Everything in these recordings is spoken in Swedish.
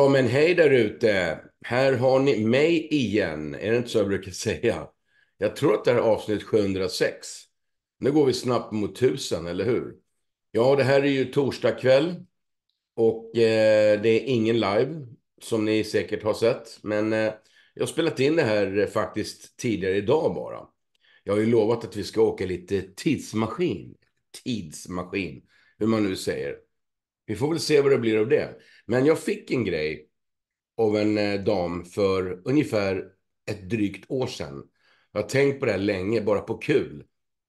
Ja, men hej där ute. Här har ni mig igen. Är det inte så jag brukar säga? Jag tror att det här är avsnitt 706. Nu går vi snabbt mot tusen, eller hur? Ja, det här är ju torsdag kväll och eh, det är ingen live som ni säkert har sett. Men eh, jag har spelat in det här eh, faktiskt tidigare idag bara. Jag har ju lovat att vi ska åka lite tidsmaskin. Tidsmaskin, hur man nu säger. Vi får väl se vad det blir av det. Men jag fick en grej av en eh, dam för ungefär ett drygt år sedan. Jag har tänkt på det här länge, bara på kul.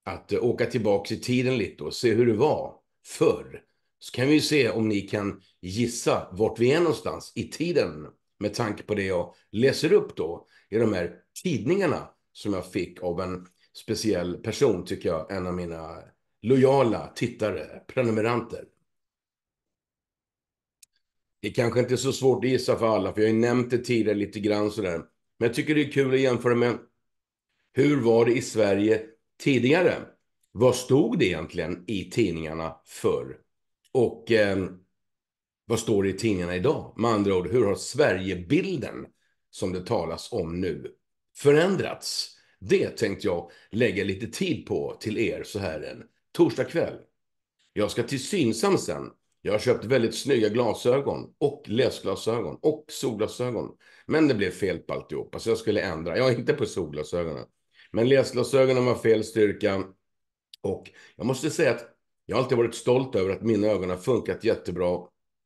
Att eh, åka tillbaka i tiden lite och se hur det var förr. Så kan vi se om ni kan gissa vart vi är någonstans i tiden. Med tanke på det jag läser upp då i de här tidningarna som jag fick av en speciell person, tycker jag, en av mina lojala tittare, prenumeranter. Det kanske inte är så svårt att gissa för alla, för jag har ju nämnt det tidigare lite grann sådär. Men jag tycker det är kul att jämföra med hur var det i Sverige tidigare? Vad stod det egentligen i tidningarna förr? Och eh, vad står det i tidningarna idag? Med andra ord, hur har Sverigebilden, som det talas om nu, förändrats? Det tänkte jag lägga lite tid på till er så här en torsdagkväll. Jag ska till Synsam sen jag har köpt väldigt snygga glasögon och läsglasögon och solglasögon. Men det blev fel på alltihopa, så jag skulle ändra. Jag är inte på solglasögonen. Men läsglasögonen var fel styrka. Och jag måste säga att jag har alltid varit stolt över att mina ögon har funkat jättebra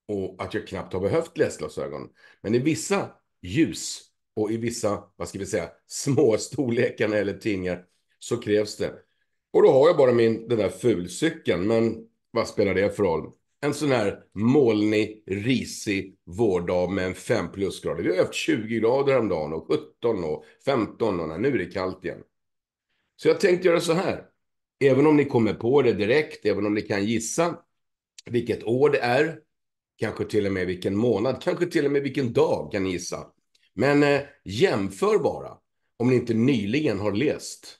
och att jag knappt har behövt läsglasögon. Men i vissa ljus och i vissa, vad ska vi säga, små storlekar eller tidningar så krävs det. Och då har jag bara min, den där fulcykeln, men vad spelar det för roll? en sån här molnig, risig vårdag med en 5 plusgrader. Vi har haft 20 grader häromdagen och 17 och 15 och nu är det kallt igen. Så jag tänkte göra så här. Även om ni kommer på det direkt, även om ni kan gissa vilket år det är, kanske till och med vilken månad, kanske till och med vilken dag kan ni gissa. Men eh, jämför bara, om ni inte nyligen har läst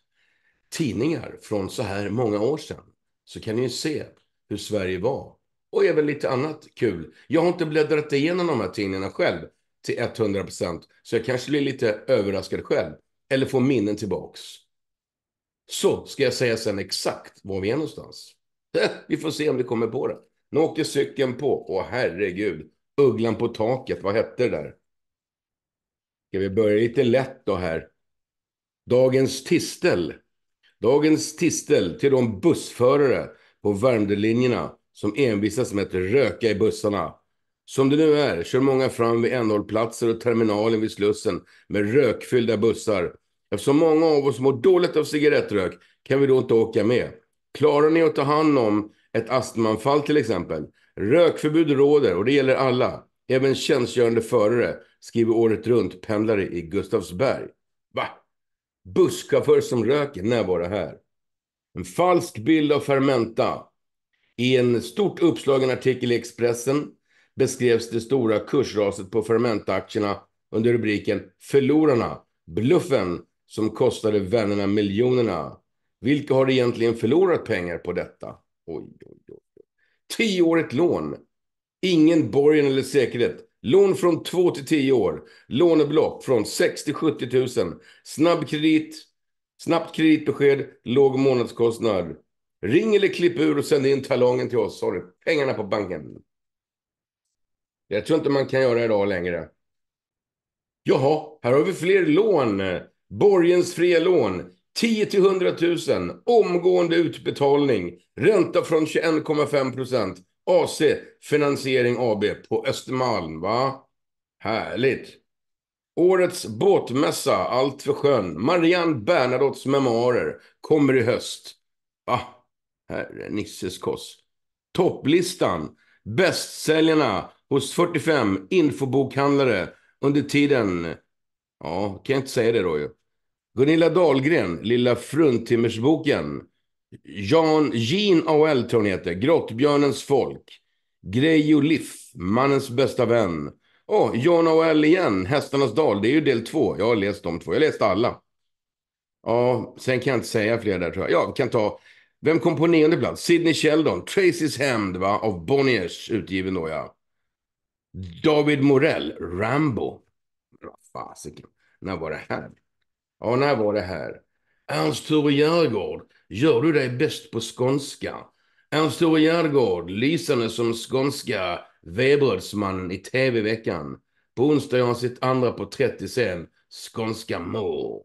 tidningar från så här många år sedan, så kan ni ju se hur Sverige var och även lite annat kul. Jag har inte bläddrat igenom de här tidningarna själv till 100 så jag kanske blir lite överraskad själv eller får minnen tillbaks. Så ska jag säga sen exakt var vi är någonstans. Vi får se om vi kommer på det. Nu åker cykeln på. Åh herregud, Ugglan på taket, vad hette det där? Ska vi börja lite lätt då här? Dagens tistel. Dagens tistel till de bussförare på Värmdölinjerna som envisas med att röka i bussarna. Som det nu är kör många fram vid ändhållplatser och terminalen vid Slussen med rökfyllda bussar. Eftersom många av oss mår dåligt av cigarettrök kan vi då inte åka med. Klarar ni att ta hand om ett astmanfall till exempel? Rökförbud råder och det gäller alla. Även tjänstgörande förare, skriver året runt pendlare i Gustavsberg. Va? Busschaufför som röker? När var det här? En falsk bild av Fermenta i en stort uppslagen artikel i Expressen beskrevs det stora kursraset på fermentaktierna under rubriken “Förlorarna, bluffen som kostade vännerna miljonerna”. Vilka har egentligen förlorat pengar på detta? Oj, oj, oj. Tioårigt lån. Ingen borgen eller säkerhet. Lån från 2 till 10 år. Låneblock från 60 70 000. Snabb kredit. Snabbt kreditbesked. Låg månadskostnad. Ring eller klipp ur och sänd in talongen till oss. Har du pengarna på banken? Jag tror inte man kan göra idag längre. Jaha, här har vi fler lån. Borgensfria lån. 10 till 100 000. Omgående utbetalning. Ränta från 21,5 procent. AC Finansiering AB på Östermalm. Va? Härligt. Årets båtmässa, Allt för sjön. Marianne Bernadottes memoarer kommer i höst. Ah, Herre Nisses koss. Topplistan. Bästsäljarna hos 45 infobokhandlare under tiden... Ja, kan jag inte säga det då ju. Gunilla Dahlgren, Lilla fruntimmersboken. Jan, Jean AOL tror hon heter. Grottbjörnens folk. Grejo Liff, Mannens bästa vän. Åh, oh, John igen, Hästarnas dal. Det är ju del två. Jag har läst de två. Jag har läst alla. Ja, sen kan jag inte säga fler där tror jag. Ja, vi kan ta vem kom på nionde plats? Sidney Sheldon, Tracys hämnd va, av Bonniers, utgiven då ja. David Morell, Rambo. Fasiken, när var det här? Ja, när var det här? Ernst-Ture Gärgård, gör du dig bäst på skånska? Ernst-Ture Gärgård, lysande som skånska vedbrödsmannen i tv-veckan. På onsdag gör han sitt andra på 30 sen, Skånska mål.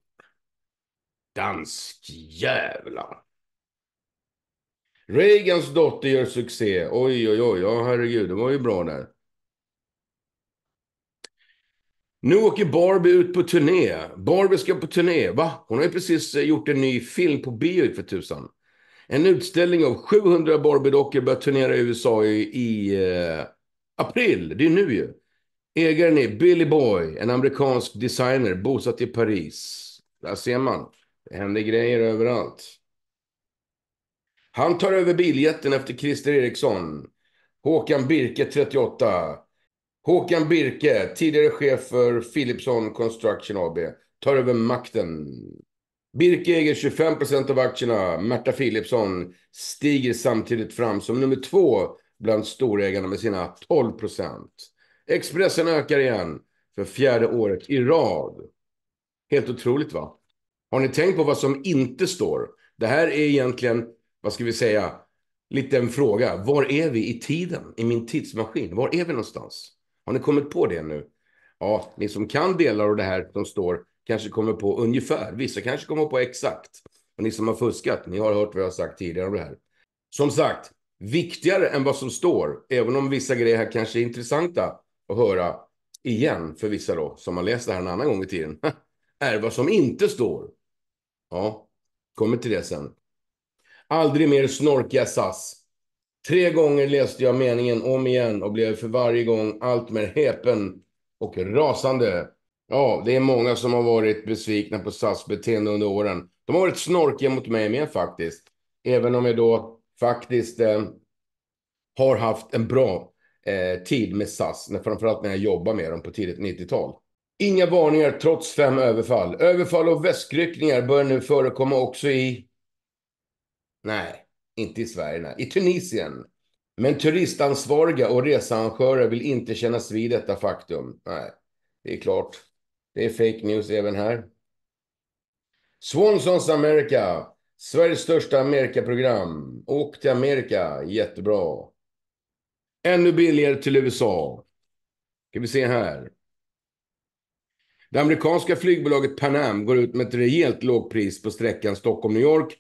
Dansk jävlar. Reagans dotter gör succé. Oj, oj, oj. Ja, herregud. Det var ju bra där. Nu åker Barbie ut på turné. Barbie ska på turné. Va? Hon har ju precis eh, gjort en ny film på bio för tusan. En utställning av 700 Barbie-dockor börjar turnera i USA i, i eh, april. Det är nu ju. Ägaren är Billy Boy, en amerikansk designer bosatt i Paris. Där ser man. Det händer grejer överallt. Han tar över biljätten efter Christer Eriksson. Håkan Birke, 38. Håkan Birke, tidigare chef för Philipson Construction AB, tar över makten. Birke äger 25 procent av aktierna. Märta Philipsson stiger samtidigt fram som nummer två bland storägarna med sina 12 procent. Expressen ökar igen för fjärde året i rad. Helt otroligt, va? Har ni tänkt på vad som inte står? Det här är egentligen vad ska vi säga, liten fråga. Var är vi i tiden, i min tidsmaskin? Var är vi någonstans? Har ni kommit på det nu? Ja, ni som kan delar av det här som står kanske kommer på ungefär. Vissa kanske kommer på exakt. Och ni som har fuskat, ni har hört vad jag har sagt tidigare om det här. Som sagt, viktigare än vad som står, även om vissa grejer här kanske är intressanta att höra igen för vissa då, som har läst det här en annan gång i tiden, är vad som inte står. Ja, kommer till det sen. Aldrig mer snorkiga SAS. Tre gånger läste jag meningen om igen och blev för varje gång allt mer häpen och rasande. Ja, det är många som har varit besvikna på SAS beteende under åren. De har varit snorkiga mot mig med faktiskt. Även om jag då faktiskt eh, har haft en bra eh, tid med SAS. Framförallt när jag jobbade med dem på tidigt 90-tal. Inga varningar trots fem överfall. Överfall och väskryckningar börjar nu förekomma också i Nej, inte i Sverige. Nej. I Tunisien. Men turistansvariga och researrangörer vill inte kännas vid detta faktum. Nej, det är klart. Det är fake news även här. Swansons America. Sveriges största Amerikaprogram. Åk till Amerika. Jättebra. Ännu billigare till USA. Ska vi se här. Det amerikanska flygbolaget Pan Am går ut med ett rejält lågpris på sträckan Stockholm-New York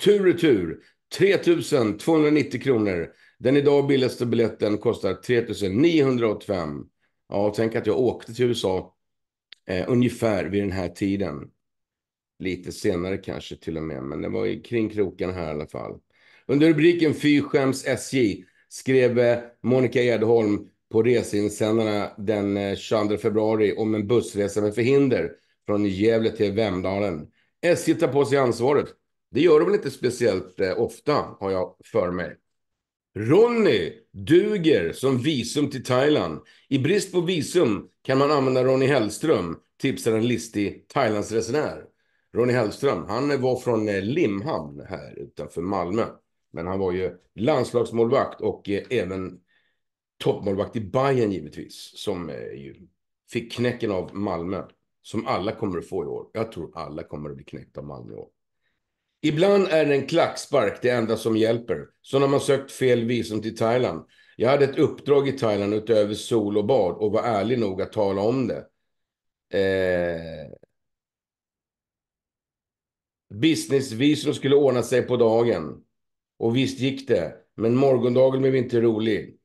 tur och tur. 3 290 kronor. Den idag billigaste biljetten kostar 3 985. Ja, tänk att jag åkte till USA eh, ungefär vid den här tiden. Lite senare kanske till och med, men det var ju kring kroken här i alla fall. Under rubriken Fy skäms SJ skrev eh, Monica Edholm på reseinsändarna den 22 eh, februari om en bussresa med förhinder från Gävle till Vemdalen. SJ tar på sig ansvaret. Det gör de väl inte speciellt eh, ofta, har jag för mig. Ronny duger som visum till Thailand. I brist på visum kan man använda Ronny Hellström, tipsar en listig Thailandsresenär. Ronny Hellström, han var från eh, Limhamn här utanför Malmö. Men han var ju landslagsmålvakt och eh, även toppmålvakt i Bayern givetvis. Som ju fick knäcken av Malmö. Som alla kommer att få i år. Jag tror alla kommer att bli knäckta av Malmö i år. Ibland är en klackspark det enda som hjälper. Så när man sökt fel visum till Thailand. Jag hade ett uppdrag i Thailand utöver sol och bad och var ärlig nog att tala om det. Eh... Businessvisum skulle ordna sig på dagen. Och visst gick det, men morgondagen blev inte rolig.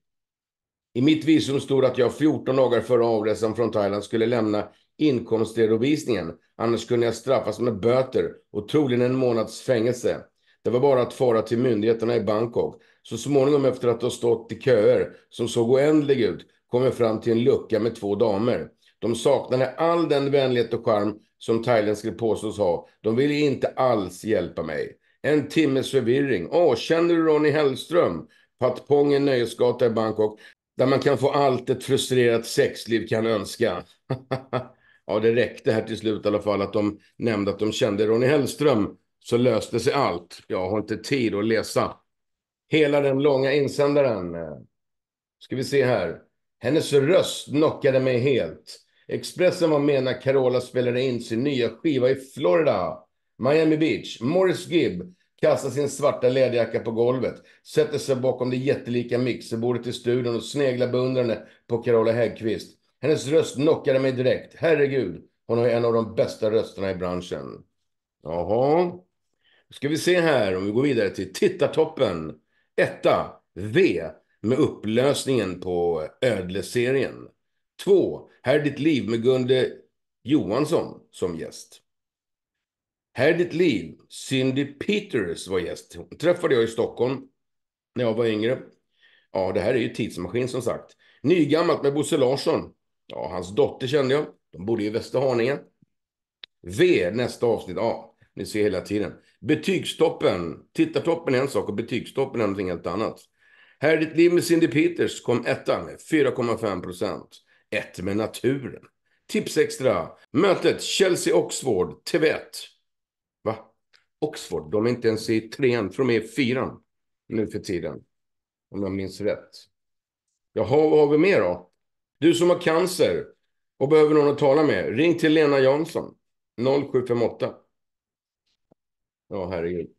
I mitt visum stod att jag 14 dagar före avresan från Thailand skulle lämna inkomstredovisningen. Annars kunde jag straffas med böter och troligen en månads fängelse. Det var bara att fara till myndigheterna i Bangkok. Så småningom efter att ha stått i köer som såg oändliga ut kom jag fram till en lucka med två damer. De saknade all den vänlighet och charm som thailändska påstås ha. De ville inte alls hjälpa mig. En timmes förvirring. Åh, oh, känner du Ronny Hellström? Patpong, en nöjesgata i Bangkok där man kan få allt ett frustrerat sexliv kan önska. ja, det räckte här till slut i alla fall att de nämnde att de kände Ronny Hellström så löste sig allt. Jag har inte tid att läsa hela den långa insändaren. Ska vi se här. Hennes röst knockade mig helt. Expressen var med när Carola spelade in sin nya skiva i Florida, Miami Beach. Morris Gibb kastar sin svarta läderjacka på golvet, sätter sig bakom det jättelika mixerbordet i studion och sneglar beundrande på Carola Häggkvist. Hennes röst knockade mig direkt. Herregud, hon har en av de bästa rösterna i branschen. Jaha. ska vi se här om vi går vidare till tittartoppen. Etta, V, med upplösningen på Ödle-serien. Två, Här är ditt liv med Gunde Johansson som gäst. Här är ditt liv, Cindy Peters var gäst. Hon träffade jag i Stockholm när jag var yngre. Ja, det här är ju tidsmaskin som sagt. Nygammalt med Bosse Larsson. Ja, hans dotter kände jag. De bodde i Västerhaninge. V, nästa avsnitt. Ja, ni ser hela tiden. Betygstoppen. Tittartoppen är en sak och betygstoppen är någonting helt annat. Här är ditt liv med Cindy Peters kom etta med 4,5 procent. Ett med naturen. Tips extra. Mötet Chelsea-Oxford, TV1. Va? Oxford, de är inte ens i trean, för de är i fyran nu för tiden. Om jag minns rätt. Jaha, vad har vi mer då? Du som har cancer och behöver någon att tala med, ring till Lena Jansson. 0758. Ja, oh, herregud.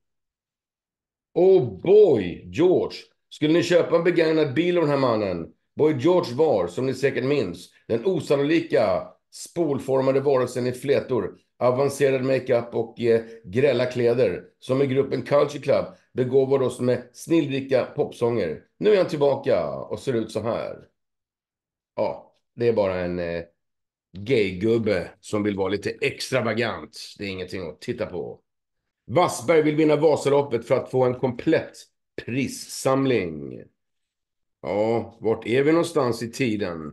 Oh boy, George. Skulle ni köpa en begagnad bil av den här mannen? Boy George var, som ni säkert minns, den osannolika spolformade varelsen i flätor, avancerad makeup och eh, grälla kläder, som i gruppen Culture Club begåvade oss med snillrika popsånger. Nu är han tillbaka och ser ut så här ja, det är bara en eh, gaygubbe som vill vara lite extravagant. Det är ingenting att titta på. Wassberg vill vinna Vasaloppet för att få en komplett prissamling. Ja, vart är vi någonstans i tiden?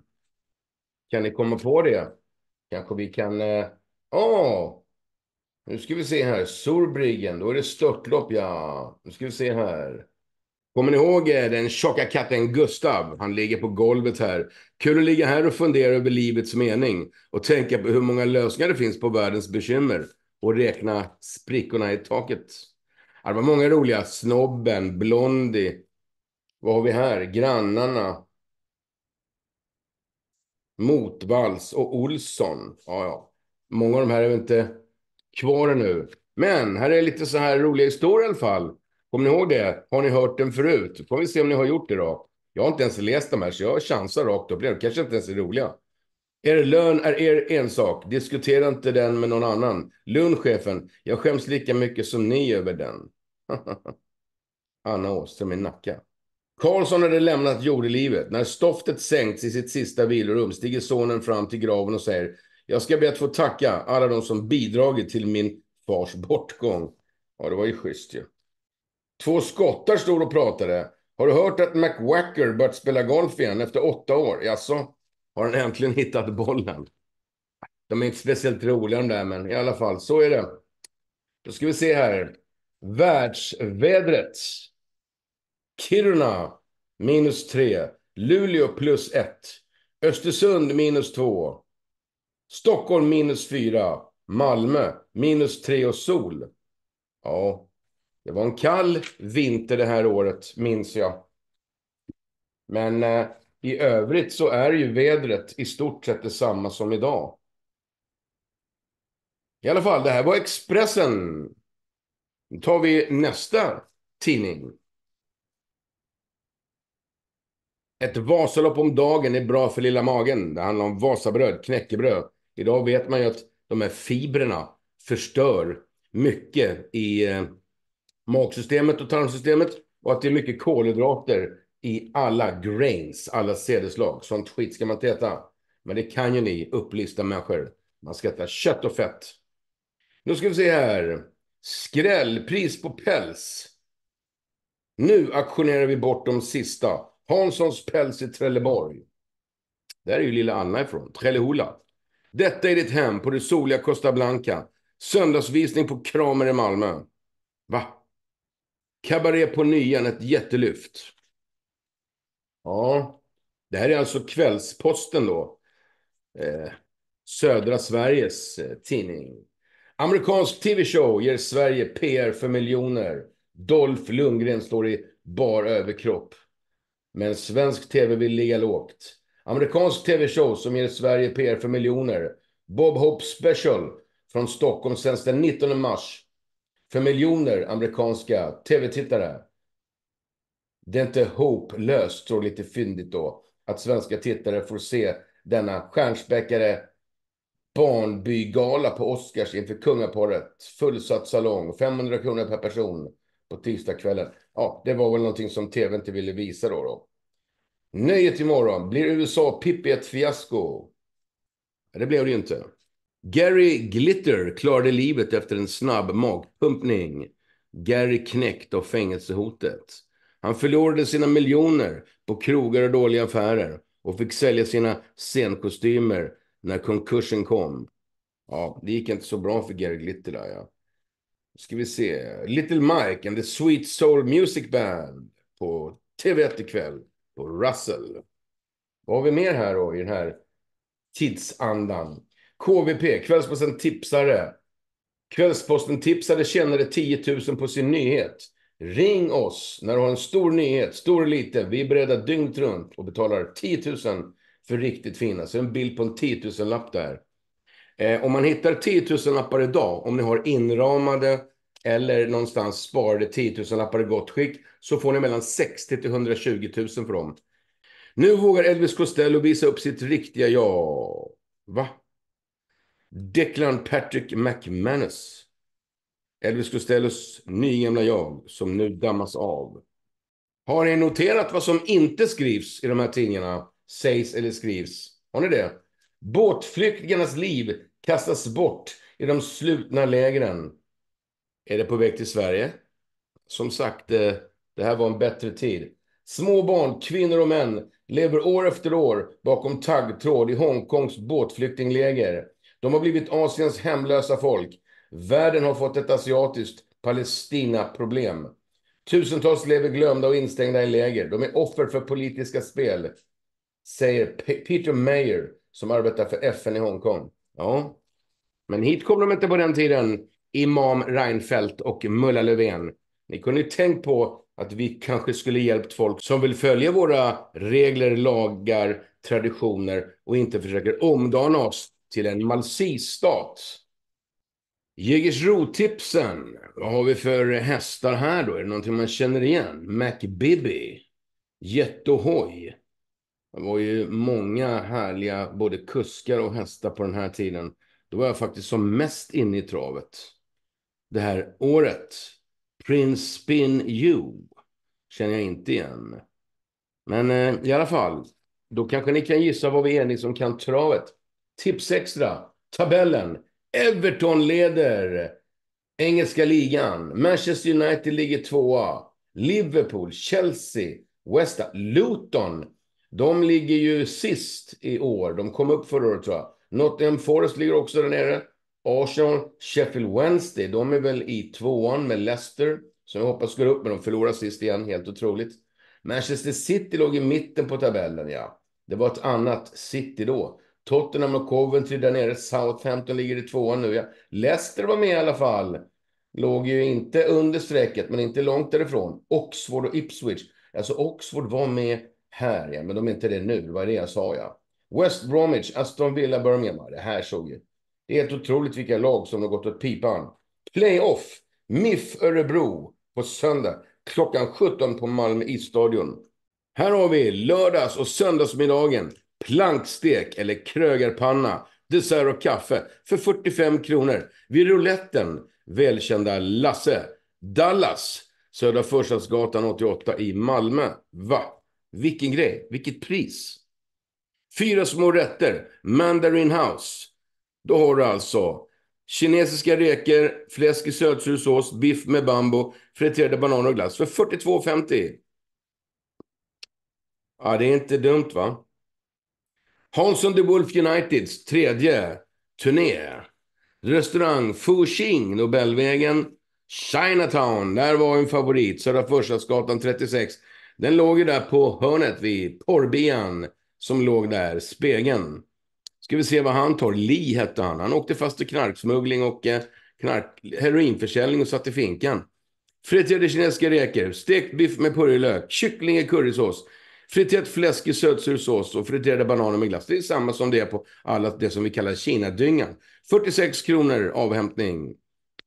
Kan ni komma på det? Kanske vi kan... Eh, ja, eh, oh, nu ska vi se här. Sorbrigen, då är det störtlopp, ja. Nu ska vi se här. Kommer ni ihåg eh, den tjocka katten Gustav? Han ligger på golvet här. Kul att ligga här och fundera över livets mening och tänka på hur många lösningar det finns på världens bekymmer och räkna sprickorna i taket. Det var många roliga. Snobben, Blondie. Vad har vi här? Grannarna. Motvalls och Olsson. Ja, ja. Många av de här är inte kvar nu. Men här är lite så här roliga historier i alla fall. Kommer ni ihåg det? Har ni hört den förut? Får vi se om ni har gjort det då. Jag har inte ens läst de här, så jag chansar rakt upp. De kanske inte ens är roliga. Er lön är er ensak. Diskutera inte den med någon annan. Lundchefen, jag skäms lika mycket som ni över den. Anna Åström i Nacka. Karlsson hade lämnat jordelivet. När stoftet sänkts i sitt sista vilorum stiger sonen fram till graven och säger Jag ska be att få tacka alla de som bidragit till min fars bortgång. Ja, det var ju schysst ju. Två skottar stod och pratade. Har du hört att McWacker börjat spela golf igen efter åtta år? Jaså? Har han äntligen hittat bollen? De är inte speciellt roliga de där, men i alla fall, så är det. Då ska vi se här. Världsvädret. Kiruna minus tre. Luleå plus ett. Östersund minus två. Stockholm minus fyra. Malmö minus tre och sol. Ja, det var en kall vinter det här året, minns jag. Men eh, i övrigt så är ju vädret i stort sett detsamma som idag. I alla fall, det här var Expressen. Nu tar vi nästa tidning. Ett Vasalopp om dagen är bra för lilla magen. Det handlar om Vasabröd, knäckebröd. Idag vet man ju att de här fibrerna förstör mycket i eh, magsystemet och tarmsystemet och att det är mycket kolhydrater i alla grains, alla sädesslag. Sånt skit ska man inte äta. Men det kan ju ni upplista människor. Man ska äta kött och fett. Nu ska vi se här. Skrällpris på päls. Nu auktionerar vi bort de sista. Hanssons päls i Trelleborg. Där är ju lilla Anna ifrån, Trellehola. Detta är ditt hem på det soliga Costa Blanca. Söndagsvisning på Kramer i Malmö. Va? Kabaré på nian, ett jättelyft. Ja, det här är alltså Kvällsposten då. Eh, södra Sveriges eh, tidning. Amerikansk tv-show ger Sverige PR för miljoner. Dolph Lundgren står i bar överkropp. Men svensk tv vill ligga lågt. Amerikansk tv-show som ger Sverige PR för miljoner. Bob Hope Special från Stockholm sänds den 19 mars för miljoner amerikanska tv-tittare. Det är inte hopelöst och lite fyndigt då att svenska tittare får se denna stjärnspäckade barnbygala på Oscars inför kungaparet. Fullsatt salong, 500 kronor per person på tisdagskvällen. Ja, det var väl någonting som tv inte ville visa då. då. Nöjet imorgon. Blir USA-pipp i ett fiasko? Det blev det ju inte. Gary Glitter klarade livet efter en snabb magpumpning. Gary knäckt av fängelsehotet. Han förlorade sina miljoner på krogar och dåliga affärer och fick sälja sina scenkostymer när konkursen kom. Ja, det gick inte så bra för Gary Glitter där ja. Nu ska vi se. Little Mike and the Sweet Soul Music Band på TV1 ikväll på Russell. Vad har vi mer här då i den här tidsandan? KVP, Kvällsposten tipsare. Kvällsposten tipsare tjänade 10 000 på sin nyhet. Ring oss när du har en stor nyhet, stor eller liten. Vi är beredda dygnet runt och betalar 10 000 för riktigt fina. Så en bild på en 10 000-lapp där. Eh, om man hittar 10 000-lappar idag, om ni har inramade eller någonstans sparade 10 000-lappar i gott skick, så får ni mellan 60 000 till 120 000 för dem. Nu vågar Elvis Costello visa upp sitt riktiga jag. Va? Declan Patrick McManus. Elvis Costellos nygamla jag som nu dammas av. Har ni noterat vad som inte skrivs i de här tidningarna? Sägs eller skrivs? Har ni det? Båtflyktingarnas liv kastas bort i de slutna lägren. Är det på väg till Sverige? Som sagt, eh, det här var en bättre tid. Små barn, kvinnor och män lever år efter år bakom taggtråd i Hongkongs båtflyktingläger. De har blivit Asiens hemlösa folk. Världen har fått ett asiatiskt Palestina-problem. Tusentals lever glömda och instängda i läger. De är offer för politiska spel, säger Peter Mayer som arbetar för FN i Hongkong. Ja, men hit kom de inte på den tiden, Imam Reinfeldt och Mulla Löfven. Ni kunde ju tänkt på att vi kanske skulle hjälpt folk som vill följa våra regler, lagar, traditioner och inte försöker omdana oss till en malsistat. Jägersro-tipsen. Vad har vi för hästar här då? Är det någonting man känner igen? MacBibby. Jättehoj. Det var ju många härliga både kuskar och hästar på den här tiden. Då var jag faktiskt som mest inne i travet. Det här året. Prince Spin You känner jag inte igen. Men eh, i alla fall, då kanske ni kan gissa vad vi är, ni som kan travet. Tips extra. Tabellen. Everton leder engelska ligan. Manchester United ligger tvåa. Liverpool, Chelsea, West Ham, Luton. De ligger ju sist i år. De kom upp förra året, tror jag. Nottingham Forest ligger också där nere. Arsenal, Sheffield Wednesday, de är väl i tvåan med Leicester, som jag hoppas går upp, men de förlorar sist igen, helt otroligt. Manchester City låg i mitten på tabellen, ja. Det var ett annat City då. Tottenham och Coventry där nere. Southampton ligger i tvåan nu. Ja. Leicester var med i alla fall. Låg ju inte under strecket, men inte långt därifrån. Oxford och Ipswich. Alltså Oxford var med här, ja, men de är inte det nu. Vad är det jag sa, ja. West Bromwich, Aston Villa, Birmingham. Det här såg ju. Det är helt otroligt vilka lag som har gått åt pipan. Playoff, MIF Örebro på söndag klockan 17 på Malmö Isstadion. Här har vi lördags och söndagsmiddagen plankstek eller krögarpanna, dessert och kaffe för 45 kronor. Vid rouletten, välkända Lasse. Dallas, Södra Förstadsgatan 88 i Malmö. Va? Vilken grej, vilket pris! Fyra små rätter, Mandarin House. Då har du alltså kinesiska räkor, fläsk i sötsursås, biff med bambu friterade bananer och glass för 42,50. Ja, det är inte dumt va? Hansson de Wolf Uniteds tredje turné. Restaurang Fu Xing, Nobelvägen, Chinatown. Där var en favorit, Södra Förstadsgatan 36. Den låg ju där på hörnet vid porrbian som låg där, Spegeln. Ska vi se vad han tar. Li hette han. Han åkte fast i knarksmuggling och eh, knark, heroinförsäljning och satt i finkan. Friterade kinesiska räkor, stekt biff med purjolök, kyckling i currysås. Friterat fläsk i sötsur sås och friterade bananer med glass. Det är samma som det är på alla det som vi kallar Kina-dyngan. 46 kronor avhämtning.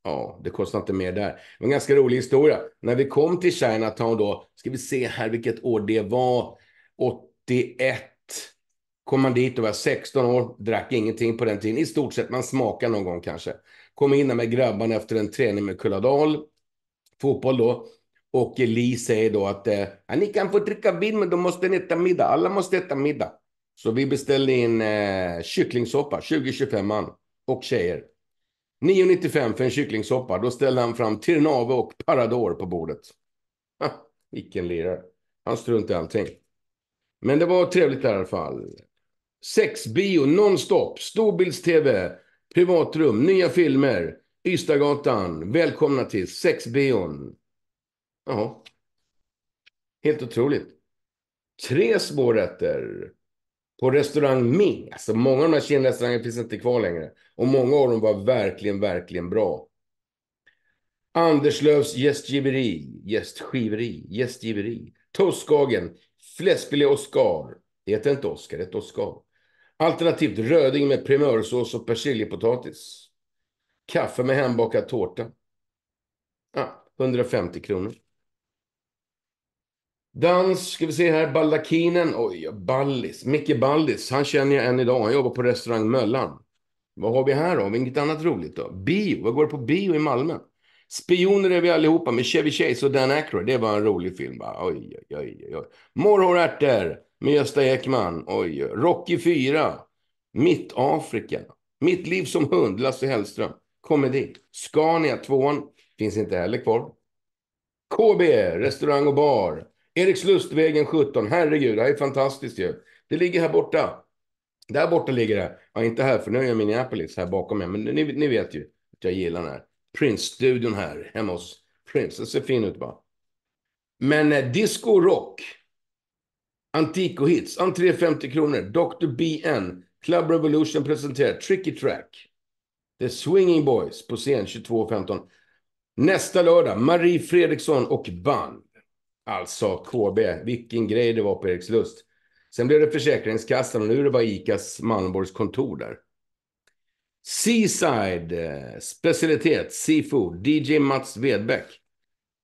Ja, det kostar inte mer där. Det var en ganska rolig historia. När vi kom till Chinatown då, ska vi se här vilket år det var. 81 kom man dit och var 16 år, drack ingenting på den tiden. I stort sett, man smakar någon gång kanske. Kom in där med grabbarna efter en träning med Kulladal, fotboll då. Och Li säger då att eh, ni kan få dricka vin, men då måste ni äta middag. Alla måste äta middag. Så vi beställde in eh, kycklingsoppa, 20-25 man och tjejer. 9,95 för en kycklingsoppa. Då ställde han fram Tirnave och Parador på bordet. Ha, vilken lirare. Han struntade i allting. Men det var trevligt i alla fall. Sexbio nonstop, storbilds-tv, privatrum, nya filmer, Ystadgatan. Välkomna till sexbion. Ja. Helt otroligt. Tre små rätter på restaurang Ming. Alltså många av de här kinrestaurangerna finns inte kvar längre. Och många av dem var verkligen, verkligen bra. Anderslövs gästgiveri, gästskiveri, gästgiveri. Toskagen, fläskfilé Oscar. Det heter inte Oscar, det heter Oscar. Alternativt röding med primörsås och persiljepotatis. Kaffe med hembakad tårta. Ah, 150 kronor. Dans, ska vi se här, Baldakinen. Oj, Ballis. Micke Ballis. Han känner jag än idag. Han jobbar på restaurang Möllan. Vad har vi här då? Har vi Inget annat roligt då? Bio. Vad går det på bio i Malmö? Spioner är vi allihopa med Chevy Chase och Dan Aykroyd. Det var en rolig film. Bara. Oj, oj, oj. oj. Morrhårärtor med Gösta Ekman. Oj, Rocky 4. Mitt Afrika. Mitt liv som hund, Lasse Hellström. Komedi. Scania 2. Finns inte heller kvar. KB, restaurang och bar. Erikslustvägen 17, herregud, det här är fantastiskt ju. Det ligger här borta. Där borta ligger det. Ja, inte här, för nu är jag i Minneapolis här bakom mig. Men ni, ni vet ju att jag gillar den här Prince-studion här hemma hos Prince. Det ser fin ut bara. Men eh, disco rock. Antico hits. Entré 50 kronor. Dr. BN. Club Revolution presenterar Tricky Track. The Swinging Boys på scen 22.15. Nästa lördag, Marie Fredriksson och band. Alltså KB, vilken grej det var på Erikslust. Sen blev det Försäkringskassan och nu är det bara ICAs Malmborgs kontor där. Seaside, eh, specialitet, seafood, DJ Mats Vedbäck.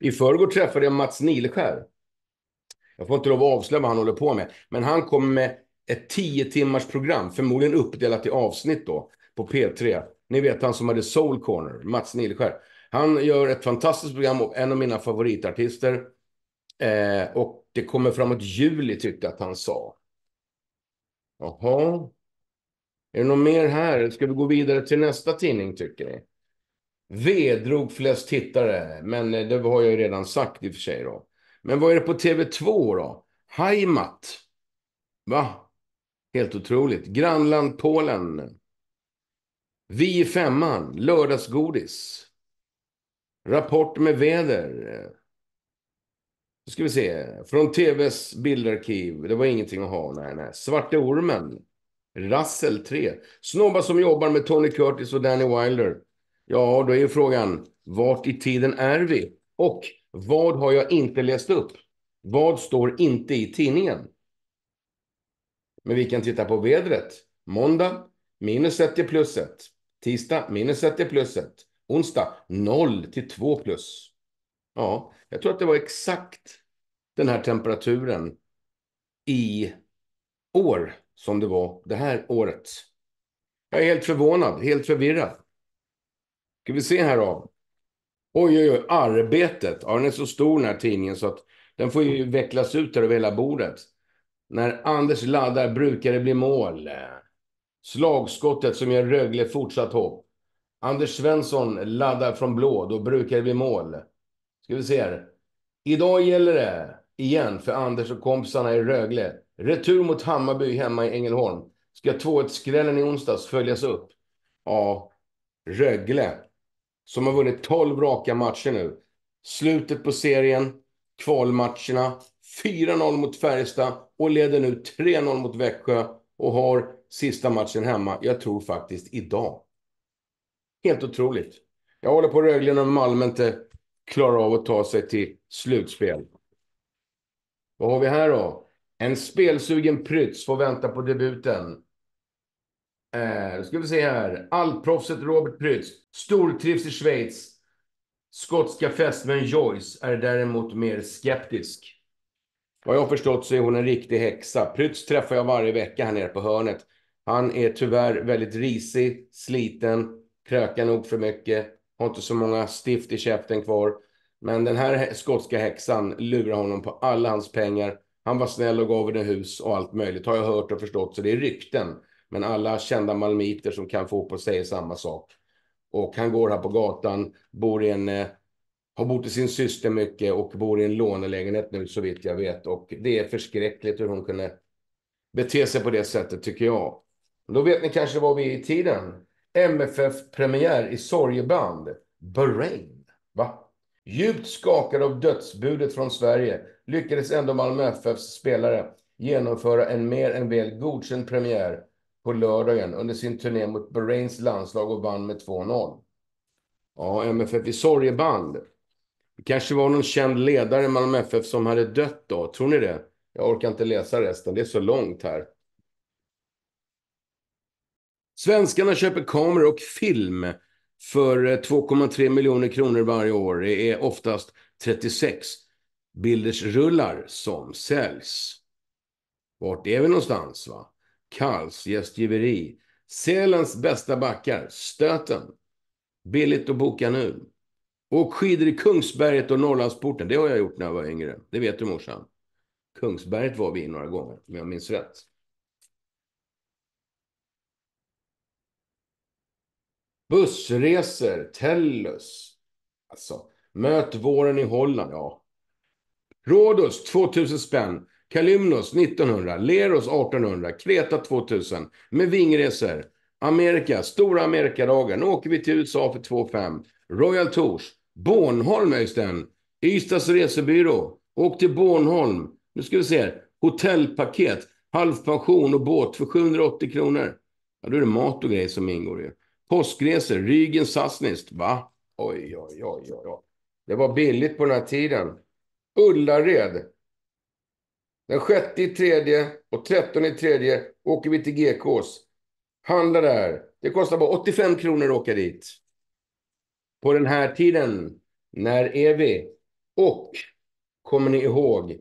I förrgår träffade jag Mats Nilskär. Jag får inte lov att avslöja vad han håller på med, men han kommer med ett 10 timmars program, förmodligen uppdelat i avsnitt då, på P3. Ni vet han som hade Soul Corner, Mats Nilskär. Han gör ett fantastiskt program och en av mina favoritartister. Eh, och det kommer framåt juli tyckte jag att han sa. Jaha. Är det något mer här? Ska vi gå vidare till nästa tidning tycker ni? V drog flest tittare, men eh, det har jag ju redan sagt i och för sig då. Men vad är det på TV2 då? Heimat. Va? Helt otroligt. Grannland Polen. Vi i femman, lördagsgodis. Rapport med väder. Då ska vi se. Från TVs bildarkiv. Det var ingenting att ha. Nej, nej. Svarte ormen. Rassel 3. Snobbar som jobbar med Tony Curtis och Danny Wilder. Ja, då är ju frågan. Vart i tiden är vi? Och vad har jag inte läst upp? Vad står inte i tidningen? Men vi kan titta på vädret. Måndag minus 1 till plus 1. Tisdag minus 1 till plus 1. Onsdag 0 till 2 plus. Ja, jag tror att det var exakt den här temperaturen i år som det var det här året. Jag är helt förvånad, helt förvirrad. Ska vi se här då. Oj, oj, oj, arbetet. Ja, den är så stor den här tidningen så att den får ju vecklas ut över hela bordet. När Anders laddar brukar det bli mål. Slagskottet som gör Rögle fortsatt hopp. Anders Svensson laddar från blå, då brukar det bli mål. Ska vi se här. Idag gäller det igen för Anders och kompisarna i Rögle. Retur mot Hammarby hemma i Ängelholm. Ska 2-1-skrällen i onsdags följas upp av Rögle som har vunnit 12 raka matcher nu. Slutet på serien, kvalmatcherna, 4-0 mot Färjestad och leder nu 3-0 mot Växjö och har sista matchen hemma, jag tror faktiskt idag. Helt otroligt. Jag håller på Rögle och Malmö inte klarar av att ta sig till slutspel. Vad har vi här då? En spelsugen prytz får vänta på debuten. Eh, då ska vi se här. Allproffset Robert Prytz. Stortrivs i Schweiz. Skotska fästmön Joyce är däremot mer skeptisk. Vad jag har förstått så är hon en riktig häxa. Prytz träffar jag varje vecka här nere på hörnet. Han är tyvärr väldigt risig, sliten, krökar nog för mycket, har inte så många stift i käften kvar. Men den här skotska häxan lurar honom på alla hans pengar. Han var snäll och gav henne hus och allt möjligt har jag hört och förstått. Så det är rykten. Men alla kända malmiter som kan få på säger samma sak. Och han går här på gatan, bor i en, eh, har bott i sin syster mycket och bor i en lånelägenhet nu så vitt jag vet. Och det är förskräckligt hur hon kunde bete sig på det sättet tycker jag. Då vet ni kanske var vi är i tiden. MFF-premiär i sorgeband. Bahrain. Va? Djupt skakade av dödsbudet från Sverige lyckades ändå Malmö FFs spelare genomföra en mer än väl godkänd premiär på lördagen under sin turné mot Bahrains landslag och vann med 2-0. Ja, MFF i sorgeband. Det kanske var någon känd ledare i Malmö FF som hade dött då. Tror ni det? Jag orkar inte läsa resten. Det är så långt här. Svenskarna köper kameror och film för 2,3 eh, miljoner kronor varje år. Det är oftast 36 bildersrullar som säljs. Vart är vi någonstans? va? Karls gästgiveri. Sälens bästa backar. Stöten. Billigt att boka nu. Och skidor i Kungsberget och Norrlandsporten. Det har jag gjort när jag var yngre. Det vet du morsan. Kungsberget var vi i några gånger, om jag minns rätt. Bussresor, Tellus. Alltså, möt våren i Holland, ja. Rhodos 2000 spänn. Kalymnos 1900, Leros 1800, Kreta 2000 med vingresor. Amerika, Stora Amerikadagar. Nu åker vi till USA för 2,5. Royal Tours, Bornholm den. Ystads resebyrå. Åk till Bornholm. Nu ska vi se här. Hotellpaket, halvpension och båt för 780 kronor. Ja, då är det mat och grejer som ingår ju. Påskresor, Rygen Sassnitz. Va? Oj, oj, oj, oj, Det var billigt på den här tiden. Ullared. Den 6 i tredje och 13 i tredje åker vi till GKs. Handla där. Det kostar bara 85 kronor att åka dit. På den här tiden. När är vi? Och kommer ni ihåg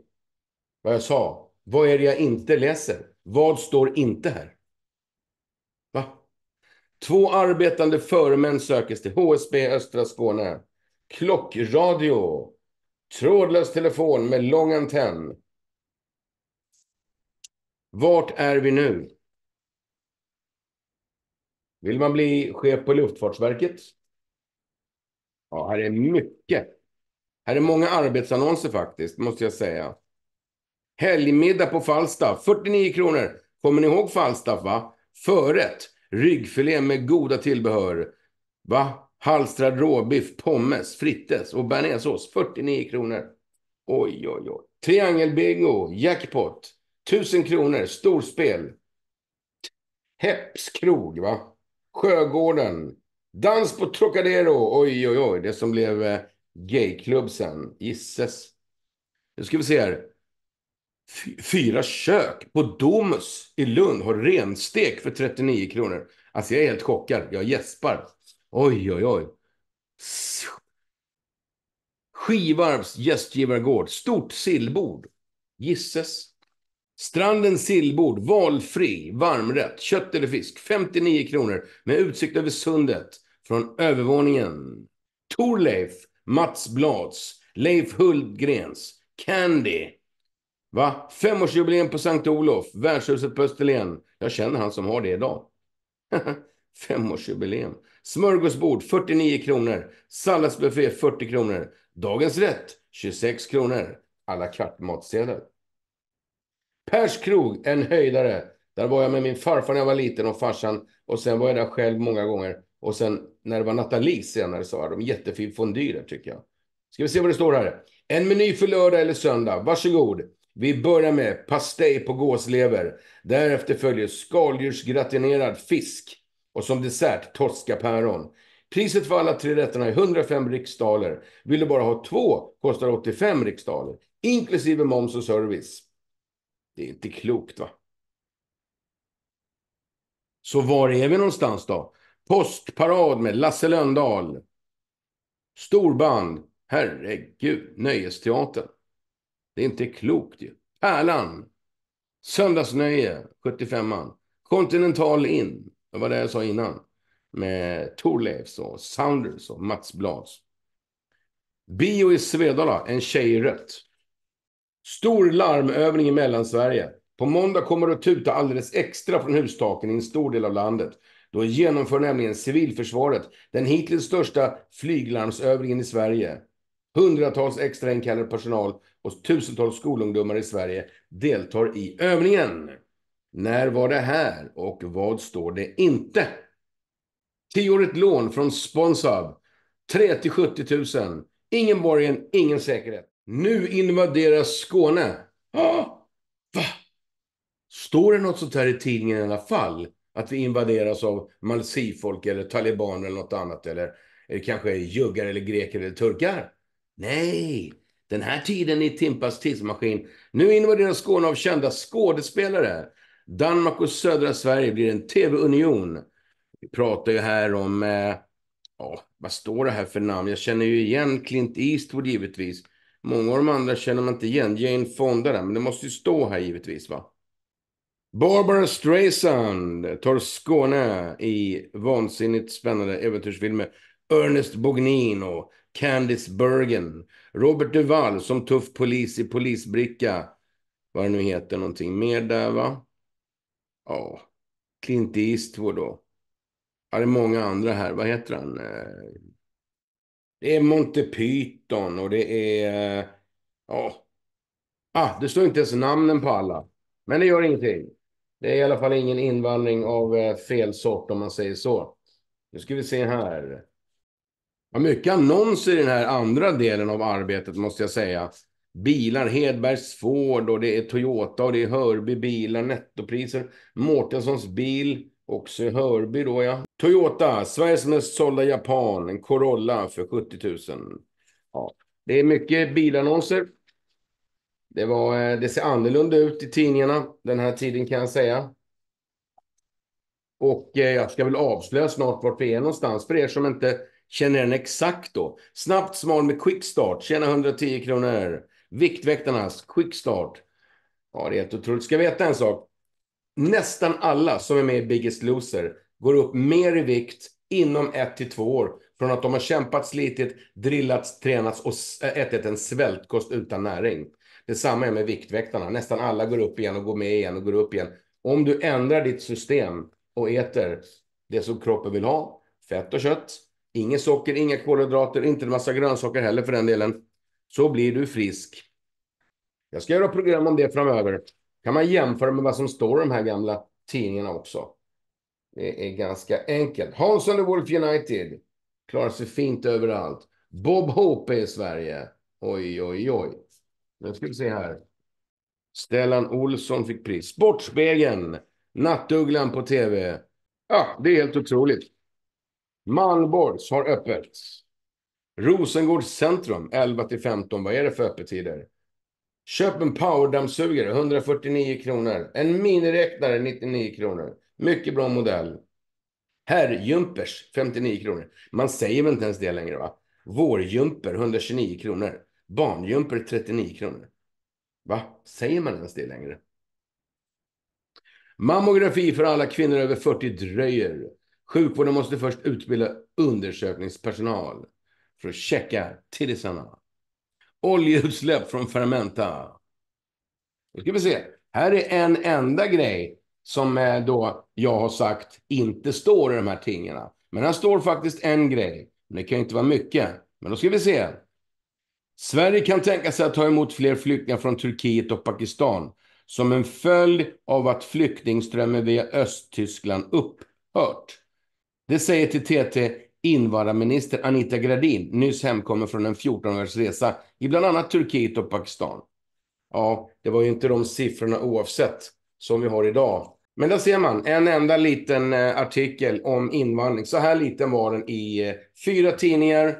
vad jag sa? Vad är det jag inte läser? Vad står inte här? Två arbetande förmän sökes till HSB Östra Skåne. Klockradio. Trådlös telefon med lång antenn. Vart är vi nu? Vill man bli chef på Luftfartsverket? Ja, här är mycket. Här är många arbetsannonser faktiskt, måste jag säga. Helgmiddag på Falstaff, 49 kronor. Kommer ni ihåg Falstaff, va? Förrätt. Ryggfilé med goda tillbehör. Va? Halstrad råbiff, pommes, frites och bearnaisesås. 49 kronor. Oj, oj, oj. Triangelbingo, jackpot. 1000 kronor, storspel. Hepskrog, va? Sjögården. Dans på Trocadero. Oj, oj, oj. Det som blev eh, gayklubb sen. Gisses. Nu ska vi se här fyra kök på Domus i Lund har renstek för 39 kronor. Alltså jag är helt chockad. Jag gäspar. Oj, oj, oj. Skivarvs gästgivargård. Stort sillbord. Gisses. Strandens sillbord. Valfri. Varmrätt. Kött eller fisk. 59 kronor med utsikt över sundet från övervåningen. Torleif Mats Blads. Leif Hultgrens. Candy. Va? Femårsjubileum på Sankt Olof, värdshuset på Österlen. Jag känner han som har det idag. Femårsjubileum. Smörgåsbord 49 kronor. Salladsbuffé 40 kronor. Dagens rätt 26 kronor. Alla kvartmatsedel. Pers krog, en höjdare. Där var jag med min farfar när jag var liten och farsan. Och sen var jag där själv många gånger. Och sen när det var Nathalie senare så hade de jättefin fondy där tycker jag. Ska vi se vad det står här. En meny för lördag eller söndag. Varsågod. Vi börjar med pastej på gåslever. Därefter följer skaldjursgratinerad fisk och som dessert torska päron. Priset för alla tre rätterna är 105 riksdaler. Vill du bara ha två kostar 85 riksdaler, inklusive moms och service. Det är inte klokt, va? Så var är vi någonstans då? Postparad med Lasse Lönndahl. Storband. Herregud, Nöjesteatern. Det är inte klokt ju. Pärlan. Söndagsnöje, 75an. Continental In. Det var det jag sa innan. Med Torleifs och Sounders och Mats Blads. Bio i Svedala, en tjej i rött. Stor larmövning i Mellansverige. På måndag kommer det att tuta alldeles extra från hustaken i en stor del av landet. Då genomför nämligen civilförsvaret den hittills största flyglarmsövningen i Sverige. Hundratals extra inkallad personal och tusentals skolungdomar i Sverige deltar i övningen. När var det här och vad står det inte? Tioårigt lån från Sponsab. 3 till 70 000. Ingen borgen, ingen säkerhet. Nu invaderas Skåne. Ah, va? Står det något sånt här i tidningen i alla fall? Att vi invaderas av malsifolk eller talibaner eller något annat eller, eller kanske juggar eller greker eller turkar? Nej, den här tiden i Timpas tidsmaskin. Nu invaderar Skåne av kända skådespelare. Danmark och södra Sverige blir en tv-union. Vi pratar ju här om, eh, oh, vad står det här för namn? Jag känner ju igen Clint Eastwood givetvis. Många av de andra känner man inte igen. Jane Fonda där, men det måste ju stå här givetvis va? Barbara Streisand tar Skåne i vansinnigt spännande äventyrsfilmer. Ernest Bognino. Candice Bergen, Robert Duvall som tuff polis i Polisbricka, vad det nu heter någonting mer där va? Ja, Clint Eastwood då. Ja, det är många andra här, vad heter han? Eh, det är Monty Python och det är... Eh, ja. Ah, det står inte ens namnen på alla. Men det gör ingenting. Det är i alla fall ingen invandring av eh, fel sort om man säger så. Nu ska vi se här. Ja, mycket annonser i den här andra delen av arbetet måste jag säga. Bilar, Hedbergs Ford och det är Toyota och det är Hörby bilar, nettopriser. Mårtenssons bil, också i Hörby då ja. Toyota, Sveriges mest sålda Japan, en Corolla för 70 000. Ja, det är mycket bilannonser. Det, var, eh, det ser annorlunda ut i tidningarna den här tiden kan jag säga. Och eh, jag ska väl avslöja snart vart vi är någonstans för er som inte Känner den exakt då. Snabbt smal med quickstart. Tjäna 110 kronor. Viktväktarnas quickstart. Ja, det är helt otroligt. Ska veta en sak. Nästan alla som är med i Biggest Loser går upp mer i vikt inom ett till två år från att de har kämpat, slitit, drillats, tränats och ätit en svältkost utan näring. Detsamma är med Viktväktarna. Nästan alla går upp igen och går med igen och går upp igen. Om du ändrar ditt system och äter det som kroppen vill ha, fett och kött, Inget socker, inga kolhydrater, inte en massa grönsaker heller för den delen. Så blir du frisk. Jag ska göra program om det framöver. kan man jämföra med vad som står i de här gamla tidningarna också. Det är ganska enkelt. Hans and the Wolf United klarar sig fint överallt. Bob Hope är i Sverige. Oj, oj, oj. Nu ska vi se här. Stellan Olsson fick pris. Sportspegeln. Nattugglan på tv. Ja, det är helt otroligt. Malmborgs har öppet. Rosengårds centrum 11 till 15. Vad är det för öppettider? Köp en powerdammsugare 149 kronor. En miniräknare 99 kronor. Mycket bra modell. Herrjumpers 59 kronor. Man säger väl inte ens det längre va? Vårjumper 129 kronor. Barnjumper 39 kronor. Va? Säger man ens det längre? Mammografi för alla kvinnor över 40 dröjer. Sjukvården måste först utbilda undersökningspersonal för att checka tidisarna. Oljeutsläpp från Fermenta. Nu ska vi se. Här är en enda grej som eh, då jag har sagt inte står i de här tingarna. Men här står faktiskt en grej. Men det kan inte vara mycket. Men då ska vi se. Sverige kan tänka sig att ta emot fler flyktingar från Turkiet och Pakistan som en följd av att flyktingströmmen via Östtyskland upphört. Det säger till TT invandrarminister Anita Gradin, nyss hemkommen från en 14 års resa i bland annat Turkiet och Pakistan. Ja, det var ju inte de siffrorna oavsett som vi har idag. Men där ser man en enda liten eh, artikel om invandring. Så här liten var den i eh, fyra tidningar.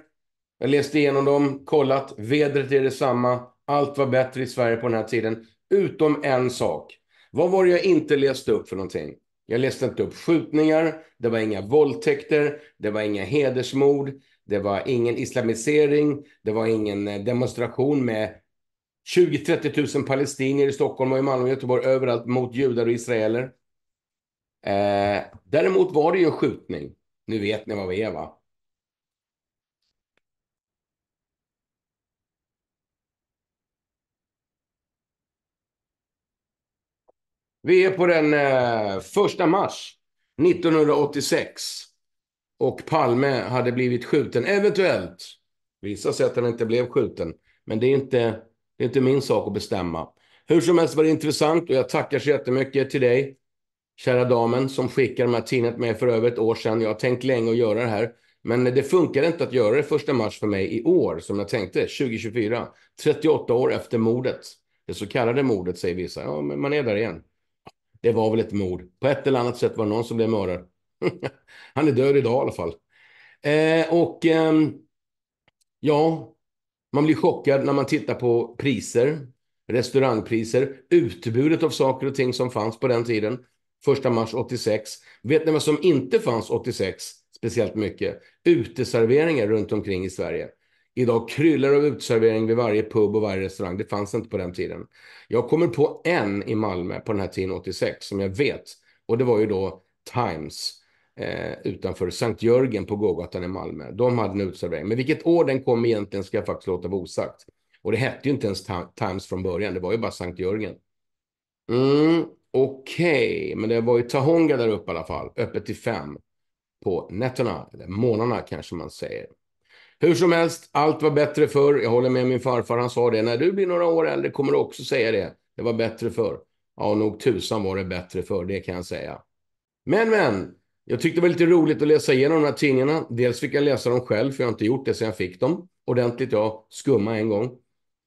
Jag läste igenom dem, kollat. Vädret är detsamma. Allt var bättre i Sverige på den här tiden. Utom en sak. Vad var det jag inte läste upp för någonting? Jag läste inte upp skjutningar, det var inga våldtäkter, det var inga hedersmord, det var ingen islamisering, det var ingen eh, demonstration med 20-30 000 palestinier i Stockholm och i Malmö och Göteborg överallt mot judar och israeler. Eh, däremot var det ju en skjutning. Nu vet ni vad vi är va? Vi är på den eh, första mars 1986. Och Palme hade blivit skjuten, eventuellt. Vissa säger att han inte blev skjuten. Men det är inte, det är inte min sak att bestämma. Hur som helst var det intressant och jag tackar så jättemycket till dig, kära damen, som skickade de här tidningarna till mig för över ett år sedan. Jag har tänkt länge att göra det här. Men det funkade inte att göra det första mars för mig i år, som jag tänkte, 2024. 38 år efter mordet. Det så kallade mordet, säger vissa. Ja, men man är där igen. Det var väl ett mord. På ett eller annat sätt var det någon som blev mördad. Han är död idag i alla fall. Eh, och eh, ja, man blir chockad när man tittar på priser, restaurangpriser, utbudet av saker och ting som fanns på den tiden. Första mars 86. Vet ni vad som inte fanns 86? Speciellt mycket. Uteserveringar runt omkring i Sverige. Idag kryllar av utservering vid varje pub och varje restaurang. Det fanns inte på den tiden. Jag kommer på en i Malmö på den här tiden, 86, som jag vet. Och det var ju då Times eh, utanför Sankt Jörgen på gågatan i Malmö. De hade en utservering. Men vilket år den kom egentligen ska jag faktiskt låta vara osagt. Och det hette ju inte ens Times från början. Det var ju bara Sankt Jörgen. Mm, Okej, okay. men det var ju Tahonga där uppe i alla fall. Öppet till fem på nätterna, eller månaderna kanske man säger. Hur som helst, allt var bättre förr. Jag håller med min farfar, han sa det. När du blir några år äldre kommer du också säga det. Det var bättre förr. Ja, nog tusan var det bättre förr, det kan jag säga. Men, men. Jag tyckte det var lite roligt att läsa igenom de här tidningarna. Dels fick jag läsa dem själv, för jag har inte gjort det sedan jag fick dem. Ordentligt, ja. Skumma en gång.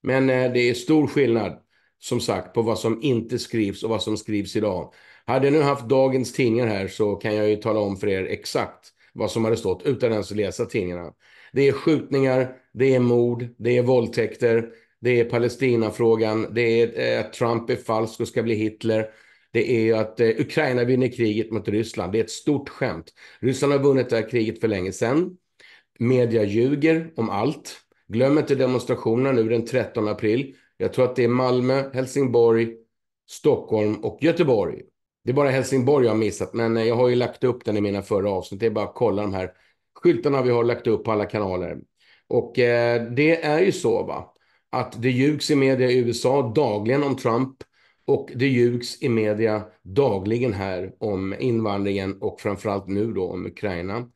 Men eh, det är stor skillnad, som sagt, på vad som inte skrivs och vad som skrivs idag. Hade jag nu haft dagens tidningar här så kan jag ju tala om för er exakt vad som hade stått utan ens att läsa tidningarna. Det är skjutningar, det är mord, det är våldtäkter, det är Palestinafrågan, det är eh, att Trump är falsk och ska bli Hitler. Det är att eh, Ukraina vinner kriget mot Ryssland. Det är ett stort skämt. Ryssland har vunnit det här kriget för länge sedan. Media ljuger om allt. Glöm inte demonstrationerna nu den 13 april. Jag tror att det är Malmö, Helsingborg, Stockholm och Göteborg. Det är bara Helsingborg jag har missat, men eh, jag har ju lagt upp den i mina förra avsnitt. Det är bara att kolla de här skyltarna vi har lagt upp på alla kanaler. Och eh, det är ju så va, att det ljugs i media i USA dagligen om Trump och det ljugs i media dagligen här om invandringen och framförallt nu då om Ukraina,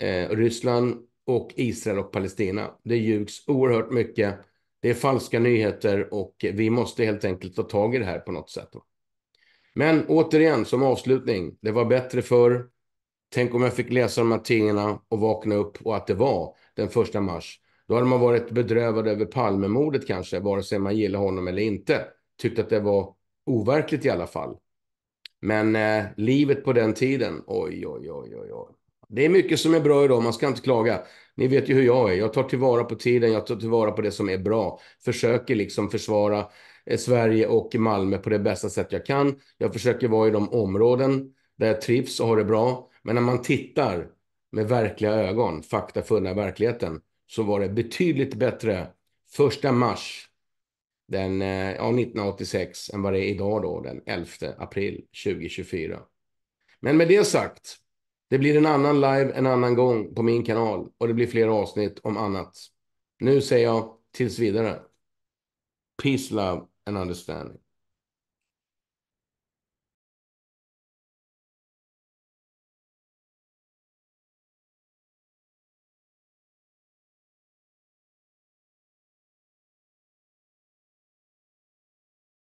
eh, Ryssland och Israel och Palestina. Det ljugs oerhört mycket. Det är falska nyheter och vi måste helt enkelt ta tag i det här på något sätt. Va? Men återigen, som avslutning, det var bättre förr. Tänk om jag fick läsa de här tidningarna och vakna upp och att det var den första mars. Då hade man varit bedrövad över Palmemordet kanske, vare sig man gillar honom eller inte. Tyckte att det var overkligt i alla fall. Men eh, livet på den tiden, oj, oj, oj, oj, oj. Det är mycket som är bra idag, man ska inte klaga. Ni vet ju hur jag är. Jag tar tillvara på tiden, jag tar tillvara på det som är bra. Försöker liksom försvara eh, Sverige och Malmö på det bästa sätt jag kan. Jag försöker vara i de områden där jag trivs och har det bra. Men när man tittar med verkliga ögon, fakta funna verkligheten, så var det betydligt bättre första mars den, eh, ja, 1986 än vad det är idag då, den 11 april 2024. Men med det sagt, det blir en annan live en annan gång på min kanal och det blir fler avsnitt om annat. Nu säger jag tills vidare. Peace, love and understanding.